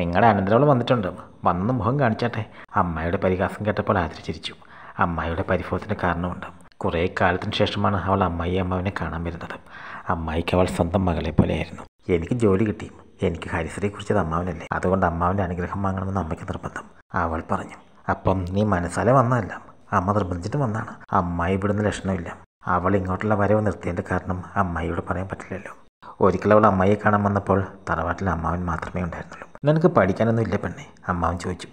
നിങ്ങളുടെ അനന്തരവളം വന്നിട്ടുണ്ട് വന്ന മുഖം കാണിച്ചാട്ടെ അമ്മായിയുടെ പരിഹാസം കേട്ടപ്പോൾ ആദരിച്ചിരിച്ചു അമ്മായിയുടെ പരിഭവത്തിന് കാരണമുണ്ട് കുറേ കാലത്തിന് ശേഷമാണ് അവൾ അമ്മായി അമ്മാവിനെ കാണാൻ വരുന്നത് അമ്മായിക്ക് അവൾ സ്വന്തം മകളെ പോലെയായിരുന്നു എനിക്ക് ജോലി കിട്ടി എനിക്ക് ഹരിശ്രീ കുറിച്ചത് അതുകൊണ്ട് അമ്മാവിൻ്റെ അനുഗ്രഹം വാങ്ങണമെന്ന് അമ്മയ്ക്ക് നിർബന്ധം അവൾ പറഞ്ഞു അപ്പം നീ മനസ്സാലെ വന്നതല്ല അമ്മ നിർബന്ധിച്ചിട്ട് വന്നാണ് അമ്മായി ഇവിടുന്ന് ലക്ഷണമില്ല അവൾ ഇങ്ങോട്ടുള്ള വരവ് നിർത്തിയതിൻ്റെ കാരണം അമ്മായിയോട് പറയാൻ പറ്റില്ലല്ലോ ഒരിക്കലും അവൾ അമ്മായിയെ കാണാൻ വന്നപ്പോൾ തറവാട്ടിൽ അമ്മാവൻ മാത്രമേ ഉണ്ടായിരുന്നുള്ളൂ നിനക്ക് പഠിക്കാനൊന്നും ഇല്ല പെണ്ണെ അമ്മാവൻ ചോദിച്ചു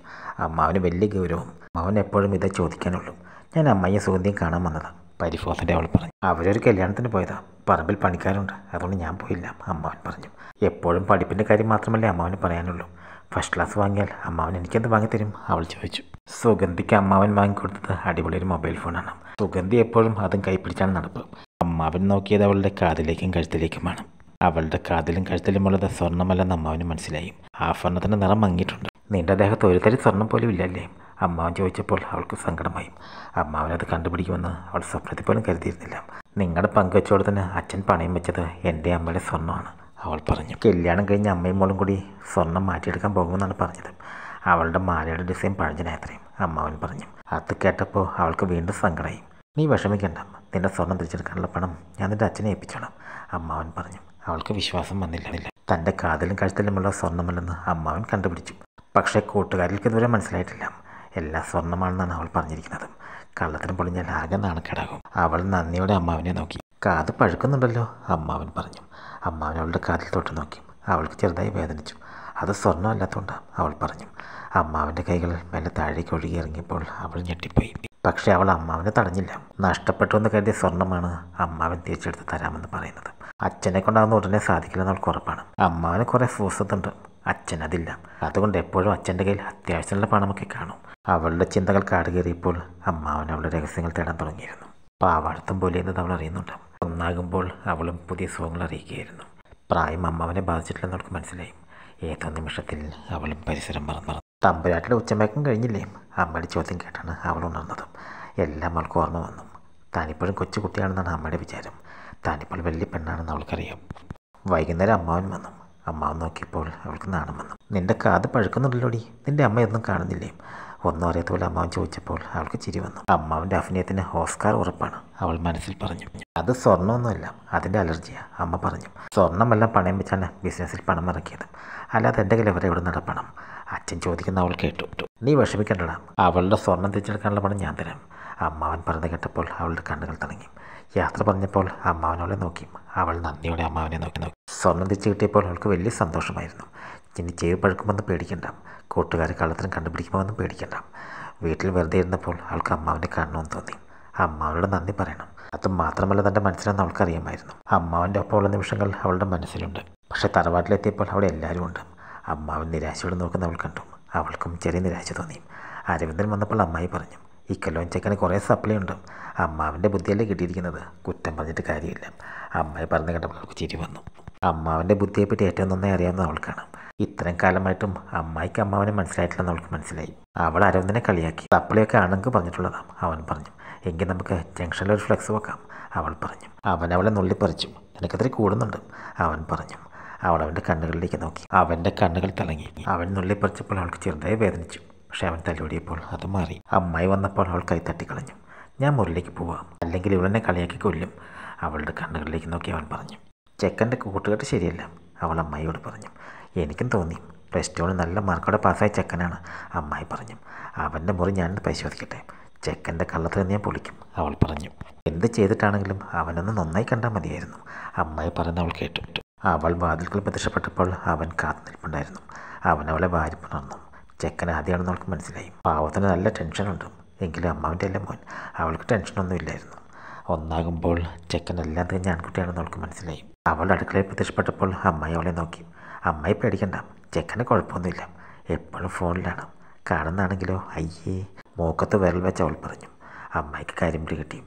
അമ്മാവന് വലിയ ഗൗരവം അമ്മാവൻ എപ്പോഴും ഇതേ ചോദിക്കാനുള്ളൂ ഞാൻ അമ്മയെ സുഗന്ധിയും കാണാൻ വന്നതാണ് പരിഫോസിൻ്റെ അവൾ പറഞ്ഞു അവരൊരു കല്യാണത്തിന് പോയതാ പറമ്പിൽ പണിക്കാരുണ്ട് അതുകൊണ്ട് ഞാൻ പോയില്ല അമ്മാവൻ പറഞ്ഞു എപ്പോഴും പഠിപ്പിൻ്റെ കാര്യം മാത്രമല്ലേ അമ്മാവന് പറയാനുള്ളൂ ഫസ്റ്റ് ക്ലാസ് വാങ്ങിയാൽ അമ്മാവൻ എനിക്കെന്ത് വാങ്ങിത്തരും അവൾ ചോദിച്ചു സുഗന്ധിക്ക് അമ്മാവൻ വാങ്ങിക്കൊടുത്തത് അടിപൊളി ഒരു മൊബൈൽ ഫോണാണ് സുഗന്ധി എപ്പോഴും അതും കൈപ്പിടിച്ചാണ് നടപ്പ് അമ്മാവൻ നോക്കിയത് അവളുടെ കാതിലേക്കും കഴുത്തിലേക്കുമാണ് അവളുടെ കാതിലും കഴുത്തിലുമുള്ളത് സ്വർണ്ണമല്ലെന്ന് അമ്മാവിന് മനസ്സിലായി ആ സ്വർണത്തിൻ്റെ നിറം മങ്ങിയിട്ടുണ്ട് നിന്റെ ദേഹത്ത് ഒരു തരി സ്വർണം പോലും ഇല്ലല്ലേ അമ്മാവൻ ചോദിച്ചപ്പോൾ അവൾക്ക് സങ്കടമായി അമ്മാവനത് കണ്ടുപിടിക്കുമെന്ന് അവൾ സ്വപ്നത്തിൽ പോലും കരുതിയിരുന്നില്ല നിങ്ങളുടെ പങ്കുവെച്ചോടത്തിന് അച്ഛൻ പണയം വെച്ചത് എൻ്റെ അമ്മയുടെ സ്വർണ്ണമാണ് അവൾ പറഞ്ഞു കല്യാണം കഴിഞ്ഞ് അമ്മയും മോളും കൂടി സ്വർണം മാറ്റിയെടുക്കാൻ പോകുമെന്നാണ് പറഞ്ഞത് അവളുടെ മാലയുടെ ഡിസൈൻ പഴഞ്ഞനായത്രയും അമ്മാവൻ പറഞ്ഞു അത് കേട്ടപ്പോൾ അവൾക്ക് വീണ്ടും സങ്കടമായി നീ വിഷമിക്കണ്ട നിന്റെ സ്വർണം തിരിച്ചെടുക്കാനുള്ള പണം ഞാൻ നിന്റെ അച്ഛനെ ഏൽപ്പിച്ചോളാം അമ്മാവൻ പറഞ്ഞു അവൾക്ക് വിശ്വാസം വന്നില്ല തൻ്റെ കാതലും കഴുത്തലുമുള്ള സ്വർണ്ണമല്ലെന്ന് അമ്മാവൻ കണ്ടുപിടിച്ചു പക്ഷേ കൂട്ടുകാരിൽക്ക് ഇതുവരെ മനസ്സിലായിട്ടില്ല എല്ലാം സ്വർണ്ണമാണെന്നാണ് അവൾ പറഞ്ഞിരിക്കുന്നത് കള്ളത്തിന് പൊളിഞ്ഞാൽ ആകെ നാണക്കേടാകും അവൾ നന്ദിയോടെ അമ്മാവിനെ നോക്കി കാത് പഴുക്കുന്നുണ്ടല്ലോ അമ്മാവൻ പറഞ്ഞു അമ്മാവൻ അവളുടെ കാതിൽ തൊട്ട് നോക്കി അവൾക്ക് ചെറുതായി വേദനിച്ചു അത് സ്വർണ്ണമല്ലാത്തതുകൊണ്ടാണ് അവൾ പറഞ്ഞു അമ്മാവിൻ്റെ കൈകൾ മെല്ലെ താഴേക്ക് ഒഴുകി ഇറങ്ങിയപ്പോൾ അവൾ ഞെട്ടിപ്പോയി പക്ഷേ അവൾ അമ്മാവിനെ തടഞ്ഞില്ല എന്ന് കരുതിയ സ്വർണ്ണമാണ് അമ്മാവൻ തിരിച്ചെടുത്ത് തരാമെന്ന് പറയുന്നത് അച്ഛനെ കൊണ്ടാകുന്ന ഉടനെ സാധിക്കില്ലെന്ന് അവൾക്ക് ഉറപ്പാണ് അമ്മാവന് കുറേ ഫൂസത്തുണ്ട് അച്ഛൻ അതില്ല അതുകൊണ്ട് എപ്പോഴും അച്ഛൻ്റെ കയ്യിൽ അത്യാവശ്യമുള്ള പണമൊക്കെ കാണും അവളുടെ ചിന്തകൾ കാടുകയറിയപ്പോൾ അമ്മാവൻ അവളുടെ രഹസ്യങ്ങൾ തേടാൻ തുടങ്ങിയിരുന്നു പോലെ എന്നത് അവൾ അറിയുന്നുണ്ട് ഒന്നാകുമ്പോൾ അവളും പുതിയ സുഖങ്ങൾ അറിയിക്കുകയായിരുന്നു പ്രായം അമ്മാവനെ ബാധിച്ചിട്ടില്ലെന്ന് അവൾക്ക് മനസ്സിലായി ഏക നിമിഷത്തിൽ അവളും പരിസരം മറന്നു തമ്പുരാട്ടിലെ ഉച്ചമയക്കം കഴിഞ്ഞില്ലേ അമ്മയുടെ ചോദ്യം കേട്ടാണ് അവൾ ഉണർന്നതും എല്ലാം അവൾക്ക് ഓർമ്മ വന്നു താനിപ്പോഴും കൊച്ചുകുട്ടിയാണെന്നാണ് അമ്മയുടെ വിചാരം താനിപ്പോൾ വലിയ പെണ്ണാണെന്ന് അവൾക്കറിയാം വൈകുന്നേരം അമ്മാവൻ വന്നു അമ്മാവൻ നോക്കിയപ്പോൾ അവൾക്ക് നാണം വന്നു നിൻ്റെ കാത് പഴുക്കുന്നുണ്ടല്ലോടി നിൻ്റെ അമ്മയൊന്നും കാണുന്നില്ലേ ഒന്നും അറിയാത്തപോലെ അമ്മാവൻ ചോദിച്ചപ്പോൾ അവൾക്ക് ചിരി വന്നു അമ്മാവൻ്റെ അഭിനയത്തിന് ഓസ്കാർ ഉറപ്പാണ് അവൾ മനസ്സിൽ പറഞ്ഞു അത് സ്വർണ്ണമൊന്നുമല്ല അതിൻ്റെ അലർജിയാണ് അമ്മ പറഞ്ഞു സ്വർണ്ണമെല്ലാം പണയം വെച്ചാണ് ബിസിനസ്സിൽ പണം ഇറക്കിയത് അല്ലാതെ എൻ്റെ കയ്യിൽ വരെ എവിടെ നടപ്പണം അച്ഛൻ ചോദിക്കുന്ന അവൾ കേട്ടു നീ വിഷമിക്കണ്ടടാ അവളുടെ സ്വർണം തിരിച്ചെടുക്കാനുള്ള പണം ഞാൻ തരാം അമ്മാവൻ പറഞ്ഞു കേട്ടപ്പോൾ അവളുടെ കണ്ണുകൾ തുടങ്ങി യാത്ര പറഞ്ഞപ്പോൾ അമ്മാവനോളെ നോക്കി അവൾ നന്ദിയോടെ അമ്മാവനെ നോക്കി നോക്കി സ്വർണം തിരിച്ചു കിട്ടിയപ്പോൾ അവൾക്ക് വലിയ സന്തോഷമായിരുന്നു ഇനി ചേവ് പഴുക്കുമെന്ന് പേടിക്കണ്ട കൂട്ടുകാരെ കള്ളത്തിനും കണ്ടുപിടിക്കുമെന്നും പേടിക്കണ്ട വീട്ടിൽ വെറുതെ ഇരുന്നപ്പോൾ അവൾക്ക് അമ്മാവിനെ കാണണമെന്ന് തോന്നി അമ്മാവനോട് നന്ദി പറയണം അത് മാത്രമല്ല തൻ്റെ മനസ്സിലെന്ന് അവൾക്കറിയാമായിരുന്നു അമ്മാവൻ്റെ ഒപ്പമുള്ള നിമിഷങ്ങൾ അവളുടെ മനസ്സിലുണ്ട് പക്ഷേ തറവാട്ടിലെത്തിയപ്പോൾ അവിടെ എല്ലാവരും ഉണ്ട് അമ്മാവൻ നിരാശയോട് നോക്കുന്ന അവൾ കണ്ടു അവൾക്കും ചെറിയ നിരാശ തോന്നി അരവിന്ദൻ വന്നപ്പോൾ അമ്മായി പറഞ്ഞു ഈ ഇക്കലോൻ ചെക്കന് കുറേ സപ്ലൈ ഉണ്ട് അമ്മാവിൻ്റെ ബുദ്ധിയല്ലേ കിട്ടിയിരിക്കുന്നത് കുറ്റം പറഞ്ഞിട്ട് കാര്യമില്ല അമ്മായി പറഞ്ഞു കണ്ടപ്പോൾ അവൾക്ക് ചിരി വന്നു അമ്മാവിൻ്റെ ബുദ്ധിയെപ്പറ്റി ഏറ്റവും നന്നായി അറിയാവുന്ന അവൾക്കാണ് ഇത്രയും കാലമായിട്ടും അമ്മായിക്ക് അമ്മാവനെ മനസ്സിലായിട്ടില്ലെന്ന് അവൾക്ക് മനസ്സിലായി അവൾ അരവിന്ദനെ കളിയാക്കി തപ്പളിയൊക്കെ ആണെങ്കിൽ പറഞ്ഞിട്ടുള്ളതാണ് അവൻ പറഞ്ഞു എങ്കിൽ നമുക്ക് ജംഗ്ഷനിൽ ഒരു ഫ്ലെക്സ് വെക്കാം അവൾ പറഞ്ഞു അവൻ അവളെ നുള്ളിപ്പറിച്ചു നിനക്കത്തിരി കൂടുന്നുണ്ട് അവൻ പറഞ്ഞു അവൾ അവൻ്റെ കണ്ണുകളിലേക്ക് നോക്കി അവൻ്റെ കണ്ണുകൾ തിളങ്ങി അവൻ നുള്ളിപ്പറിച്ചപ്പോൾ അവൾക്ക് ചെറുതായി വേദനിച്ചു പക്ഷേ അവൻ തലോടിയപ്പോൾ അത് മാറി അമ്മായി വന്നപ്പോൾ അവൾ കൈ തട്ടിക്കളഞ്ഞു ഞാൻ മുറിലേക്ക് പോവാം അല്ലെങ്കിൽ ഇവളെന്നെ കളിയാക്കി കൊല്ലും അവളുടെ കണ്ണുകളിലേക്ക് നോക്കി അവൻ പറഞ്ഞു ചെക്കൻ്റെ കൂട്ടുകെട്ട് ശരിയല്ല അവൾ അമ്മായിയോട് പറഞ്ഞു എനിക്കും തോന്നി പ്ലസ് ടുവിന് നല്ല മാർക്കോടെ പാസ്സായ ചെക്കനാണ് അമ്മായി പറഞ്ഞു അവൻ്റെ മുറി ഞാൻ പരിശോധിക്കട്ടെ ചെക്കൻ്റെ കള്ളത്തിൽ ഞാൻ പൊളിക്കും അവൾ പറഞ്ഞു എന്ത് ചെയ്തിട്ടാണെങ്കിലും അവനൊന്ന് നന്നായി കണ്ടാൽ മതിയായിരുന്നു അമ്മായി പറഞ്ഞ് അവൾ കേട്ടു അവൾ വാതിൽകൾ പ്രത്യക്ഷപ്പെട്ടപ്പോൾ അവൻ കാത്തു നിൽപ്പുണ്ടായിരുന്നു അവനവളെ വാരി പുണർന്നു ചെക്കൻ ആദ്യമാണെന്ന് അവൾക്ക് മനസ്സിലായി പാവത്തിന് നല്ല ടെൻഷനുണ്ട് എങ്കിലും അമ്മാവിൻ്റെ അല്ല മോൻ അവൾക്ക് ടെൻഷനൊന്നും ഇല്ലായിരുന്നു ഒന്നാകുമ്പോൾ ചെക്കൻ എല്ലാം തികഞ്ഞ ആൺകുട്ടിയാണെന്ന് അവൾക്ക് മനസ്സിലായി അവൾ അടുക്കളയിൽ പ്രത്യക്ഷപ്പെട്ടപ്പോൾ അമ്മായി അവളെ നോക്കി അമ്മായി പേടിക്കണ്ട ചെക്കനെ കുഴപ്പമൊന്നുമില്ല എപ്പോഴും ഫോണിലാണ് കാണുന്നതാണെങ്കിലോ അയ്യേ മൂക്കത്ത് വിരൽ വെച്ച് അവൾ പറഞ്ഞു അമ്മായിക്ക് കാര്യം കിട്ടി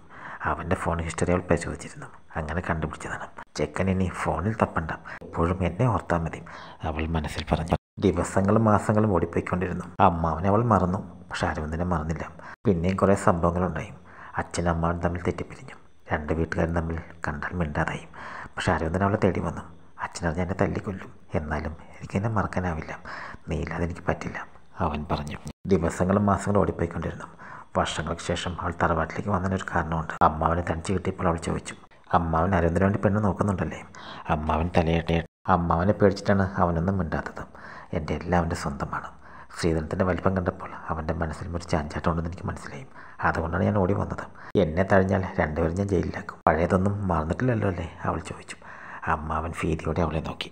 അവൻ്റെ ഫോൺ ഹിസ്റ്ററി അവൾ പരിശോധിച്ചിരുന്നു അങ്ങനെ കണ്ടുപിടിച്ചതാണ് ചെക്കൻ ഇനി ഫോണിൽ തപ്പണ്ട എപ്പോഴും എന്നെ ഓർത്താൽ മതി അവൾ മനസ്സിൽ പറഞ്ഞു ദിവസങ്ങളും മാസങ്ങളും ഓടിപ്പോയിക്കൊണ്ടിരുന്നു അമ്മാവനെ അവൾ മറന്നു പക്ഷെ അരവിന്ദനെ മറന്നില്ല പിന്നെയും കുറേ സംഭവങ്ങളുണ്ടായി അച്ഛനും അമ്മാവനും തമ്മിൽ തെറ്റിപ്പിരിഞ്ഞു രണ്ട് വീട്ടുകാരും തമ്മിൽ കണ്ടാൽ മിണ്ടാതായി പക്ഷെ അരവിന്ദൻ അവളെ തേടി വന്നു അച്ഛനത് എന്നെ തല്ലിക്കൊല്ലും എന്നാലും എനിക്കെന്നെ മറക്കാനാവില്ല നീയില്ലാതെ എനിക്ക് പറ്റില്ല അവൻ പറഞ്ഞു ദിവസങ്ങളും മാസങ്ങളും ഓടിപ്പോയിക്കൊണ്ടിരുന്നു വർഷങ്ങൾക്ക് ശേഷം അവൾ തറവാട്ടിലേക്ക് വന്നതിനൊരു കാരണമുണ്ട് അമ്മാവനെ തനിച്ച് കിട്ടിയപ്പോൾ അവൾ ചോദിച്ചു അമ്മാവൻ അരവിന്ദിന് വേണ്ടി പെണ്ണ് നോക്കുന്നുണ്ടല്ലേ അമ്മാവൻ തലയട്ടെ അമ്മാവനെ പേടിച്ചിട്ടാണ് അവനൊന്നും മിണ്ടാത്തത് എൻ്റെ എല്ലാം അവൻ്റെ സ്വന്തമാണ് ശ്രീധരത്തിൻ്റെ വലിപ്പം കണ്ടപ്പോൾ അവൻ്റെ മനസ്സിൽ ഒരു ചാഞ്ചാട്ടം ഉണ്ടെന്ന് എനിക്ക് മനസ്സിലായി അതുകൊണ്ടാണ് ഞാൻ ഓടി വന്നത് എന്നെ തഴഞ്ഞാൽ രണ്ടുപേരും ഞാൻ ജയിലിലാക്കും പഴയതൊന്നും മറന്നിട്ടില്ലല്ലോ അല്ലേ അവൾ ചോദിച്ചു അമ്മാവൻ ഭീതിയോടെ അവളെ നോക്കി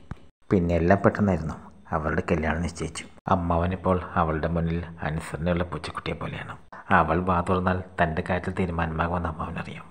പിന്നെ എല്ലാം പെട്ടെന്നായിരുന്നു അവളുടെ കല്യാണം നിശ്ചയിച്ചു അമ്മാവനിപ്പോൾ അവളുടെ മുന്നിൽ അനുസരണയുള്ള പൂച്ചക്കുട്ടിയെ പോലെയാണ് അവൾ വാ തുറന്നാൽ തൻ്റെ കാര്യത്തിൽ തീരുമാനമാകുമെന്ന് അമ്മാവനറിയാം